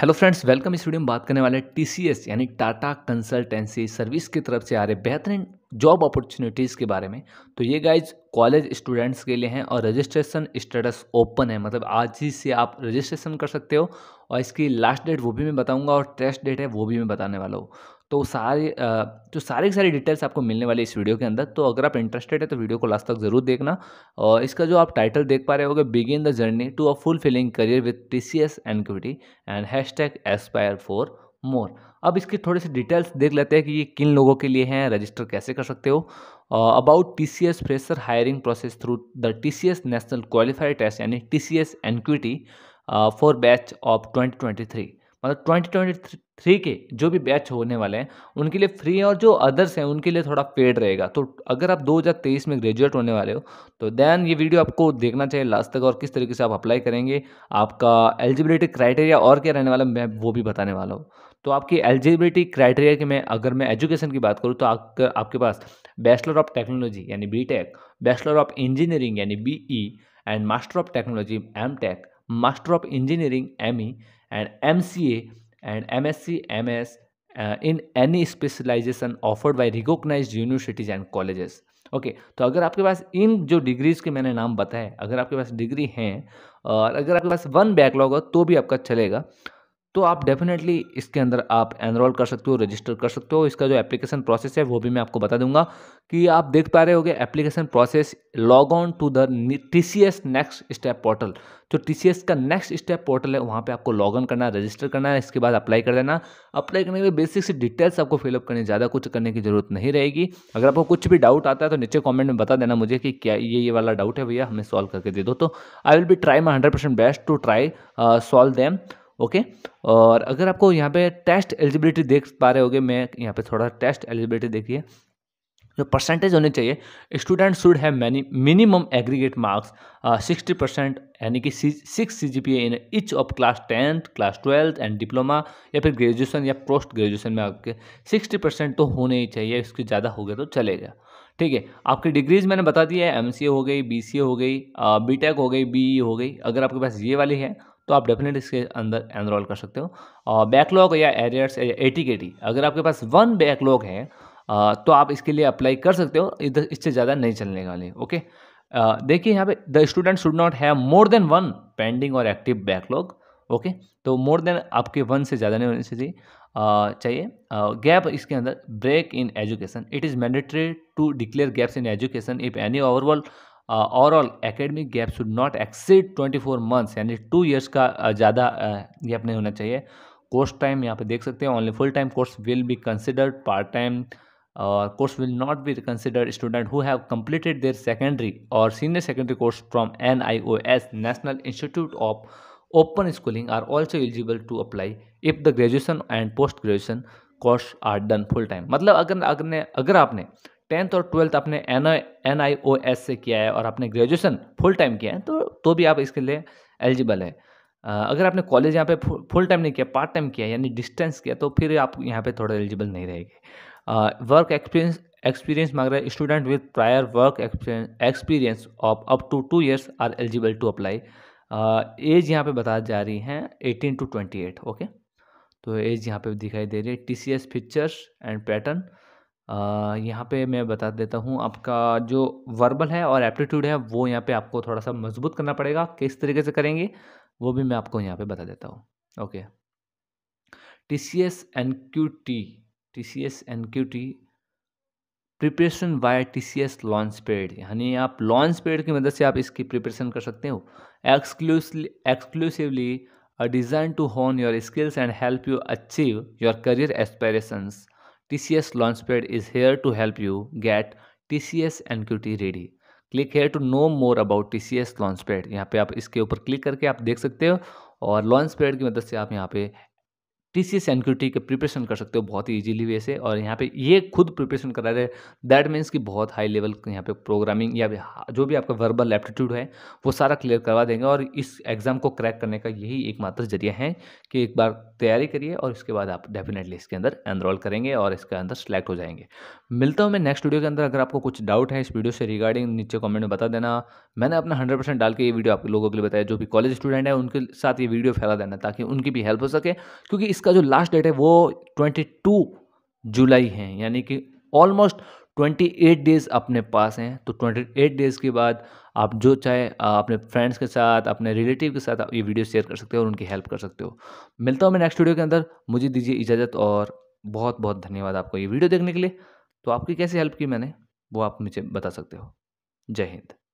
Hello friends welcome इस video में बात करने वाले टी सी एस यानी टाटा कंसल्टेंसी सर्विस की तरफ से आ रहे बेहतरीन जॉब अपॉर्चुनिटीज़ के बारे में तो ये गाइज कॉलेज स्टूडेंट्स के लिए हैं और रजिस्ट्रेशन स्टेटस ओपन है मतलब आज ही से आप रजिस्ट्रेशन कर सकते हो और इसकी लास्ट डेट वो भी मैं बताऊंगा और टेस्ट डेट है वो भी मैं बताने वाला हूँ तो सारे जो तो सारी के सारी डिटेल्स आपको मिलने वाली इस वीडियो के अंदर तो अगर आप इंटरेस्टेड है तो वीडियो को लास्ट तक ज़रूर देखना और इसका जो आप टाइटल देख पा रहे हो begin the journey to a fulfilling career with T C S NQT and hash tag aspire for more अब इसके थोड़े से डिटेल्स देख लेते हैं कि ये किन लोगों के लिए हैं रजिस्टर कैसे कर सकते हो about T C S fresher hiring process through the T C S national qualified test यानी T C S NQT for batch of twenty twenty three मतलब ट्वेंटी ट्वेंटी थ्री के जो भी बैच होने वाले हैं उनके लिए फ्री है और जो अदर्स हैं उनके लिए थोड़ा पेड रहेगा तो अगर आप 2023 में ग्रेजुएट होने वाले हो तो देन ये वीडियो आपको देखना चाहिए लास्ट तक और किस तरीके से आप अप्लाई करेंगे आपका एलिजिबिलिटी क्राइटेरिया और क्या रहने वाला मैं वो भी बताने वाला हूँ तो आपकी एलिजिबिलिटी क्राइटेरिया की मैं अगर मैं एजुकेशन की बात करूँ तो आप, आपके पास बैचलर ऑफ टेक्नोलॉजी यानी B tech bachelor of engineering यानी B E and master of technology M tech master of engineering M E and M C and M S C M S in any specialization offered by recognize universities and colleges okay तो अगर आपके पास इन जो degrees के मैंने नाम बताए अगर आपके पास डिग्री हैं और अगर आपके पास वन बैकलॉग हो तो भी आपका चलेगा तो आप डेफिनेटली इसके अंदर आप एनरोल कर सकते हो रजिस्टर कर सकते हो इसका जो एप्लीकेशन प्रोसेस है वो भी मैं आपको बता दूंगा कि आप देख पा रहे होगे application process log on to the T C S next step portal जो टी सी एस का नेक्स्ट स्टेप पोर्टल है वहाँ पे आपको लॉग ऑन करना है रजिस्टर करना है इसके बाद अप्लाई कर देना अप्लाई करने के बेसिक से डिटेल्स आपको फिलअप करनी ज़्यादा कुछ करने की जरूरत नहीं रहेगी अगर आपको कुछ भी डाउट आता है तो नीचे कॉमेंट में बता देना मुझे कि क्या ये ये वाला डाउट है भैया हमें सॉल्व करके दे दो तो I will be try my hundred percent best to try solve them okay और अगर आपको यहाँ पे टेस्ट एलिजिबिलिटी देख पा रहे होगे मैं यहाँ पे थोड़ा टेस्ट एलिजिबिलिटी देखिए जो परसेंटेज होने चाहिए student should have many minimum aggregate marks sixty percent यानी कि six C G P in each of class tenth class twelfth and diploma या फिर ग्रेजुएसन या पोस्ट ग्रेजुएशन में आपके सिक्सटी परसेंट तो होने ही चाहिए इसके ज़्यादा हो गया तो चलेगा ठीक है आपकी डिग्रीज मैंने बता दी है एम हो गई बी हो गई बी uh, हो गई बी e हो गई अगर आपके पास ये वाली है तो आप डेफिनेट इसके अंदर एनरोल कर सकते हो और बैकलॉग या एरियर्स या एटीकेटी अगर आपके पास वन बैकलॉग है तो आप इसके लिए अप्लाई कर सकते हो इधर इससे ज़्यादा नहीं चलने वाले ओके देखिए यहाँ पे the student should not have more than one pending or active backlog okay तो मोर देन आपके वन से ज़्यादा नहीं होनी चाहिए चाहिए गैप इसके अंदर break in education it is mandatory to declare gaps in education if any overall overall academic gap should not exceed 24 months यानी टू इयर्स का uh, ज़्यादा गैप uh, नहीं होना चाहिए कोर्स टाइम यहाँ पे देख सकते हैं only full time course will be considered part time or course will not be considered student who have completed their secondary or senior secondary course from N I O S national institute of open schooling are also eligible to apply if the graduation and post graduation course are done full time मतलब अगर अगर ने अगर आपने tenth और twelfth आपने N N I O S से किया है और आपने ग्रेजुएशन फुल टाइम किया है तो तो भी आप इसके लिए एलिजिबल है अगर आपने कॉलेज यहाँ पे फुल टाइम नहीं किया पार्ट टाइम किया यानी डिस्टेंस किया तो फिर आप यहाँ पे थोड़ा एलिजिबल नहीं रहेंगे वर्क एक्सपीरियंस एक्सपीरियंस मांग रहे student with prior work experience of up to two years are eligible to apply age यहाँ पे बता जा रही हैं eighteen to twenty eight okay तो एज यहाँ पे दिखाई दे रही है T C S features and pattern यहाँ पे मैं बता देता हूँ आपका जो वर्बल है और एप्टीट्यूड है वो यहाँ पे आपको थोड़ा सा मजबूत करना पड़ेगा किस तरीके से करेंगे वो भी मैं आपको यहाँ पे बता देता हूँ okay T C S N Q T T C S N Q T preparation why T C S launch pad यानी आप लॉन्च पेड की मदद से आप इसकी प्रिपरेशन कर सकते हो exclusively exclusively designed to hone your skills and help you achieve your career aspirations TCS Launchpad is here to help you get TCS NQT ready. Click here to know more about TCS Launchpad. यहाँ पे आप इसके ऊपर click करके आप देख सकते हो और Launchpad की मदद से आप यहाँ पे T C S N Q T के प्रिपरेशन कर सकते हो बहुत ही ईजिली वे से और यहाँ पे ये खुद प्रिपरेशन करा रहे दैट मीन्स कि बहुत हाई लेवल यहाँ पे प्रोग्रामिंग या हाँ, जो भी आपका वर्बल एप्टीट्यूड है वो सारा क्लियर करवा देंगे और इस एग्ज़ाम को क्रैक करने का यही एकमात्र जरिया है कि एक बार तैयारी करिए और इसके बाद आप डेफिनेटली इसके अंदर एनरोल करेंगे और इसके अंदर सेलेक्ट हो जाएंगे मिलता हूँ मैं नेक्स्ट वीडियो के अंदर अगर आपको कुछ डाउट है इस वीडियो से रिगार्डिंग नीचे कॉमेंट में बता देना मैंने अपना हंड्रेड परसेंट डाल के ये वीडियो आप लोगों के लिए बताया जो भी कॉलेज स्टूडेंट है उनके साथ ये वीडियो फैला देना ताकि उनकी भी हेल्प हो सके क्योंकि इसका जो लास्ट डेट है वो 22 जुलाई है यानी कि ऑलमोस्ट 28 डेज़ अपने पास हैं तो 28 डेज़ के बाद आप जो चाहे अपने फ्रेंड्स के साथ अपने रिलेटिव के साथ आप ये वीडियो शेयर कर सकते हो और उनकी हेल्प कर सकते हो मिलता हूँ मैं नेक्स्ट वीडियो के अंदर मुझे दीजिए इजाज़त और बहुत बहुत धन्यवाद आपको ये वीडियो देखने के लिए तो आपकी कैसे हेल्प की मैंने वो आप मुझे बता सकते हो जय हिंद